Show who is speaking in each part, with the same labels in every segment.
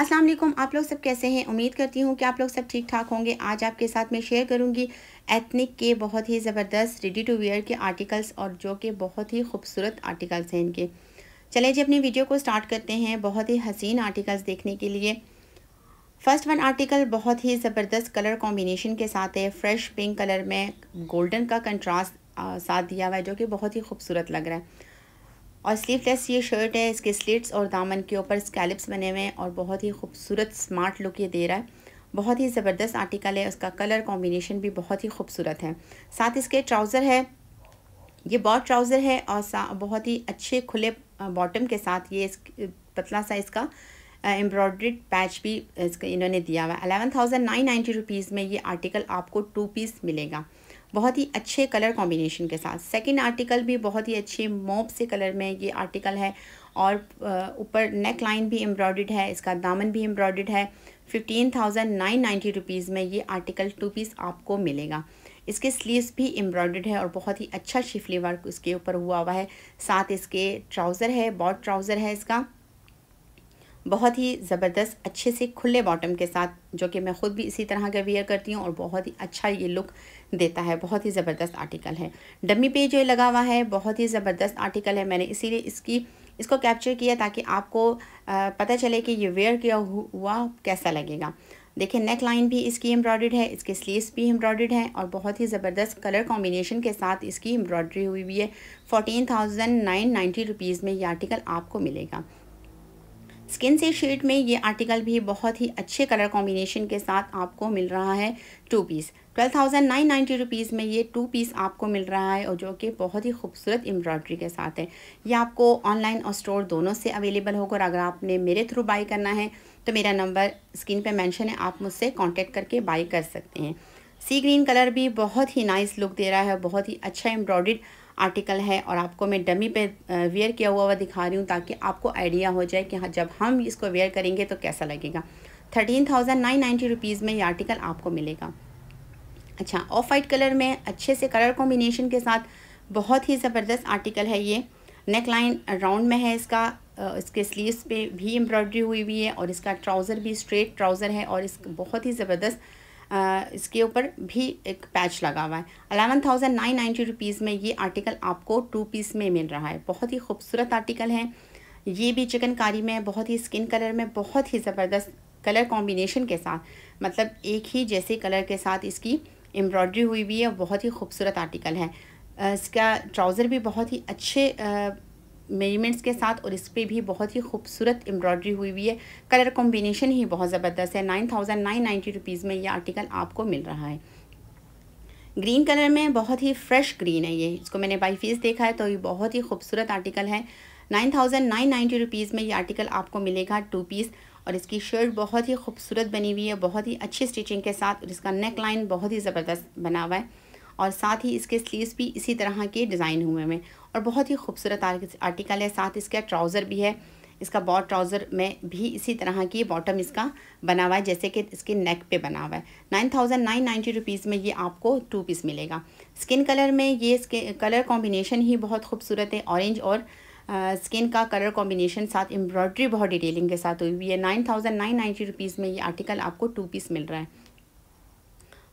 Speaker 1: अस्सलाम वालेकुम आप लोग सब कैसे हैं उम्मीद करती हूँ कि आप लोग सब ठीक ठाक होंगे आज आपके साथ मैं शेयर करूँगी एथनिक के बहुत ही ज़बरदस्त रेडी टू वेयर के आर्टिकल्स और जो कि बहुत ही खूबसूरत आर्टिकल्स हैं इनके चले जी अपनी वीडियो को स्टार्ट करते हैं बहुत ही हसीन आर्टिकल्स देखने के लिए फर्स्ट वन आर्टिकल बहुत ही ज़बरदस्त कलर कॉम्बिनेशन के साथ है फ्रेश पिंक कलर में गोल्डन का कंट्रास्ट साथ दिया हुआ है जो कि बहुत ही खूबसूरत लग रहा है और स्लीवलेस ये शर्ट है इसके स्लिट्स और दामन के ऊपर स्कैलिप्स बने हुए हैं और बहुत ही खूबसूरत स्मार्ट लुक ये दे रहा है बहुत ही ज़बरदस्त आर्टिकल है उसका कलर कॉम्बिनेशन भी बहुत ही खूबसूरत है साथ इसके ट्राउज़र है ये बॉट ट्राउज़र है और बहुत ही अच्छे खुले बॉटम के साथ ये इस पतला सा इसका एम्ब्रॉयड्रीड पैच भी इसका इन्होंने दिया हुआ है eleven thousand nine ninety rupees में ये आर्टिकल आपको टू पीस मिलेगा बहुत ही अच्छे कलर कॉम्बिनेशन के साथ सेकंड आर्टिकल भी बहुत ही अच्छे मोब से कलर में ये आर्टिकल है और ऊपर नेक लाइन भी एम्ब्रॉयड है इसका दामन भी एम्ब्रॉयड है fifteen thousand nine ninety rupees में ये आर्टिकल टू पीस आपको मिलेगा इसके स्लीव्स भी एम्ब्रॉयड है और बहुत ही अच्छा शिफली वर्क इसके ऊपर हुआ हुआ है साथ इसके ट्राउज़र है बॉट ट्राउज़र है इसका बहुत ही ज़बरदस्त अच्छे से खुले बॉटम के साथ जो कि मैं ख़ुद भी इसी तरह का वेयर करती हूँ और बहुत ही अच्छा ये लुक देता है बहुत ही ज़बरदस्त आर्टिकल है डमी पे जो लगा हुआ है बहुत ही ज़बरदस्त आर्टिकल है मैंने इसीलिए इसकी इसको कैप्चर किया ताकि आपको पता चले कि ये वेयर किया हुआ कैसा लगेगा देखिए नेक लाइन भी इसकी एम्ब्रॉयड है इसके स्लीव्स भी एम्ब्रॉयड हैं और बहुत ही ज़बरदस्त कलर कॉम्बिनेशन के साथ इसकी एम्ब्रॉयडरी हुई हुई है fourteen thousand nine ninety rupees में ये आर्टिकल आपको मिलेगा स्किन से शेड में ये आर्टिकल भी बहुत ही अच्छे कलर कॉम्बिनेशन के साथ आपको मिल रहा है two piece twelve thousand nine ninety rupees में ये टू पीस आपको मिल रहा है और जो कि बहुत ही खूबसूरत एम्ब्रॉयड्री के साथ है ये आपको ऑनलाइन और स्टोर दोनों से अवेलेबल होगा और अगर आपने मेरे थ्रू बाई करना है तो मेरा नंबर स्क्रीन पे मेंशन है आप मुझसे कांटेक्ट करके बाई कर सकते हैं सी ग्रीन कलर भी बहुत ही नाइस लुक दे रहा है बहुत ही अच्छा एम्ब्रॉयड आर्टिकल है और आपको मैं डमी पे वेयर किया हुआ हुआ दिखा रही हूँ ताकि आपको आइडिया हो जाए कि हाँ जब हम इसको वेयर करेंगे तो कैसा लगेगा thirteen thousand nine ninety rupees में ये आर्टिकल आपको मिलेगा अच्छा ऑफ वाइट कलर में अच्छे से कलर कॉम्बिनेशन के साथ बहुत ही ज़बरदस्त आर्टिकल है ये नेक लाइन राउंड में है इसका इसके स्लीव्स पे भी एम्ब्रॉयडरी हुई हुई है और इसका ट्राउज़र भी स्ट्रेट ट्राउज़र है और इस बहुत ही ज़बरदस्त इसके ऊपर भी एक पैच लगा हुआ है eleven thousand nine ninety rupees में ये आर्टिकल आपको टू पीस में मिल रहा है बहुत ही खूबसूरत आर्टिकल है ये भी चिकनकारी में बहुत ही स्किन कलर में बहुत ही ज़बरदस्त कलर कॉम्बिनेशन के साथ मतलब एक ही जैसे कलर के साथ इसकी एम्ब्रॉयडरी हुई हुई है बहुत ही खूबसूरत आर्टिकल है इसका ट्राउज़र भी बहुत ही अच्छे मेजरमेंट्स के साथ और इस पर भी बहुत ही खूबसूरत एम्ब्रॉयडरी हुई हुई है कलर कॉम्बिनेशन ही बहुत ज़बरदस्त है nine thousand nine ninety rupees में ये आर्टिकल आपको मिल रहा है ग्रीन कलर में बहुत ही फ्रेश ग्रीन है ये इसको मैंने बाई फीस देखा है तो ये बहुत ही खूबसूरत आर्टिकल है nine thousand nine ninety rupees में ये आर्टिकल आपको मिलेगा टू पीस और इसकी शर्ट बहुत ही खूबसूरत बनी हुई है बहुत ही अच्छी स्टिचिंग के साथ और इसका नेक लाइन बहुत ही ज़बरदस्त बना हुआ है और साथ ही इसके स्लीव्स भी इसी तरह के डिज़ाइन हुए हैं और बहुत ही खूबसूरत आर्टिकल है साथ इसका ट्राउज़र भी है इसका बॉट ट्राउज़र में भी इसी तरह की बॉटम इसका बना हुआ है जैसे कि इसके नेक पे बना हुआ है nine thousand nine ninety rupees में ये आपको टू पीस मिलेगा स्किन कलर में ये इसके कलर कॉम्बिनेशन ही बहुत खूबसूरत है ऑरेंज और स्किन का कलर कॉम्बिनेशन साथ एम्ब्रॉयड्री बहुत डिटेलिंग के साथ हुई हुई है nine thousand nine ninety rupees में ये आर्टिकल आपको टू पीस मिल रहा है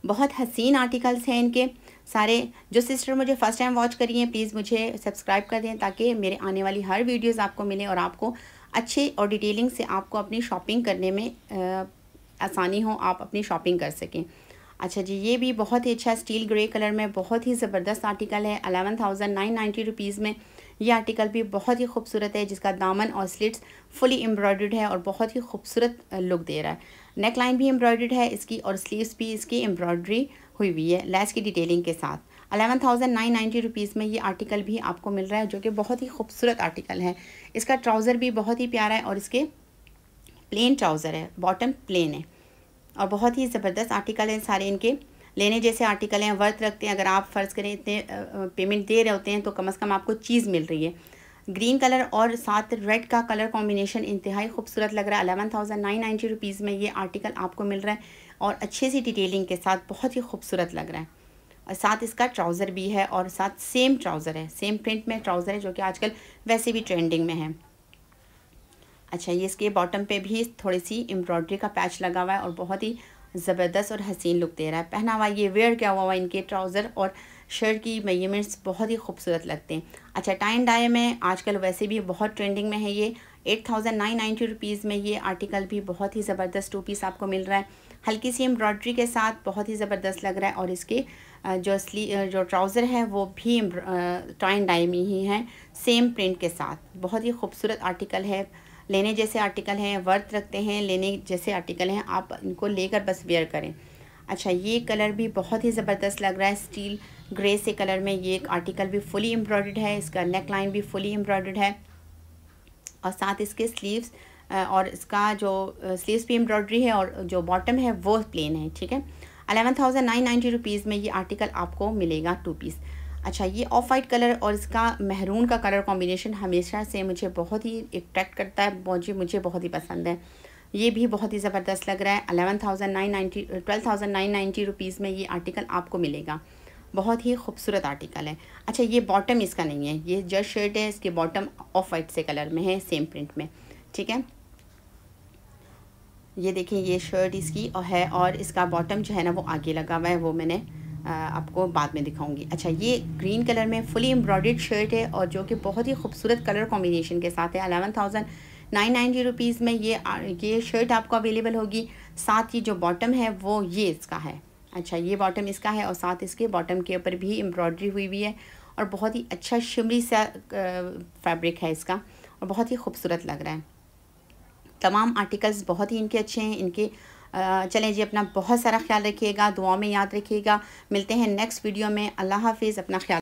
Speaker 1: बहुत हसीन आर्टिकल्स हैं इनके सारे जो सिस्टर मुझे फ़र्स्ट टाइम वॉच करी हैं प्लीज़ मुझे सब्सक्राइब कर दें ताकि मेरे आने वाली हर वीडियोस आपको मिलें और आपको अच्छे और डिटेलिंग से आपको अपनी शॉपिंग करने में आ, आसानी हो आप अपनी शॉपिंग कर सकें अच्छा जी ये भी बहुत ही अच्छा स्टील ग्रे कलर में बहुत ही ज़बरदस्त आर्टिकल है eleven thousand nine ninety rupees में ये आर्टिकल भी बहुत ही खूबसूरत है जिसका दामन और स्लिट्स फुली एम्ब्रॉयड है और बहुत ही खूबसूरत लुक दे रहा है नेक लाइन भी एम्ब्रॉयड है इसकी और स्लीव्स भी इसकी एम्ब्रॉयड्री हुई हुई है लैस की डिटेलिंग के साथ eleven thousand nine ninety rupees में ये आर्टिकल भी आपको मिल रहा है जो कि बहुत ही खूबसूरत आर्टिकल है इसका ट्राउज़र भी बहुत ही प्यारा है और इसके प्लेन ट्राउज़र है बॉटम प्लेन है और बहुत ही ज़बरदस्त आर्टिकल हैं सारे इनके लेने जैसे आर्टिकल हैं वर्थ रखते हैं अगर आप फ़र्ज़ करें इतने पेमेंट दे रहे होते हैं तो कम अज़ कम आपको चीज़ मिल रही है ग्रीन कलर और साथ रेड का कलर कॉम्बिनेशन इंतहाई खूबसूरत लग रहा है eleven thousand nine ninety rupees में ये आर्टिकल आपको मिल रहा है और अच्छे सी डिटेलिंग के साथ बहुत ही खूबसूरत लग रहा है और साथ इसका ट्राउज़र भी है और साथ सेम ट्राउज़र है सेम प्रिंट में ट्राउज़र है जो कि आजकल वैसे भी ट्रेंडिंग में है अच्छा ये इसके बॉटम पे भी थोड़ी सी एम्ब्रॉयड्री का पैच लगा हुआ है और बहुत ही ज़बरदस्त और हसीन लुक दे रहा है पहना हुआ ये वेयर क्या हुआ हुआ इनके ट्राउज़र और शर्ट की मेजरमेंट्स बहुत ही खूबसूरत लगते हैं अच्छा टाइन डाय में आजकल वैसे भी बहुत ट्रेंडिंग में है ये eight thousand nine ninety rupees में ये आर्टिकल भी बहुत ही ज़बरदस्त टू पीस आपको मिल रहा है हल्की सी एम्ब्रॉयड्री के साथ बहुत ही ज़बरदस्त लग रहा है और इसके जो असली जो ट्राउज़र है वो भी टाइन डाई में ही है सेम प्रिंट के साथ बहुत ही खूबसूरत आर्टिकल है लेने जैसे आर्टिकल हैं वर्थ रखते हैं लेने जैसे आर्टिकल हैं आप इनको लेकर बस वेयर करें अच्छा ये कलर भी बहुत ही ज़बरदस्त लग रहा है स्टील ग्रे से कलर में ये एक आर्टिकल भी फुली एम्ब्रॉयड है इसका नेक लाइन भी फुली एम्ब्रॉयड है और साथ इसके स्लीव्स और इसका जो स्लीव्स भी एम्ब्रॉयड्री है और जो बॉटम है वो प्लेन है ठीक है eleven thousand nine ninety rupees में ये आर्टिकल आपको मिलेगा टू पीस अच्छा ये ऑफ वाइट कलर और इसका महरून का कलर कॉम्बिनेशन हमेशा से मुझे बहुत ही अट्रैक्ट करता है मुझे मुझे बहुत ही पसंद है ये भी बहुत ही ज़बरदस्त लग रहा है eleven thousand nine ninety twelve thousand nine ninety rupees में ये आर्टिकल आपको मिलेगा बहुत ही खूबसूरत आर्टिकल है अच्छा ये बॉटम इसका नहीं है ये जस्ट शर्ट है इसके बॉटम ऑफ वाइट से कलर में है सेम प्रिंट में ठीक है ये देखिए ये शर्ट इसकी और है और इसका बॉटम जो है ना वो आगे लगा हुआ है वो मैंने आपको बाद में दिखाऊंगी अच्छा ये ग्रीन कलर में फुली एम्ब्रॉयड शर्ट है और जो कि बहुत ही खूबसूरत कलर कॉम्बिनेशन के साथ है eleven thousand nine ninety rupees में ये ये शर्ट आपको अवेलेबल होगी साथ ही जो बॉटम है वो ये इसका है अच्छा ये बॉटम इसका है और साथ इसके बॉटम के ऊपर भी एम्ब्रॉयडरी हुई हुई है और बहुत ही अच्छा शिमरी सा फैब्रिक है इसका और बहुत ही खूबसूरत लग रहा है तमाम आर्टिकल्स बहुत ही इनके अच्छे हैं इनके चलें जी अपना बहुत सारा ख्याल रखिएगा दुआ में याद रखिएगा मिलते हैं नेक्स्ट वीडियो में अल्लाह हाफिज़ अपना ख्याल